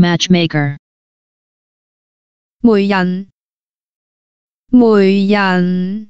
matchmaker 媒人媒人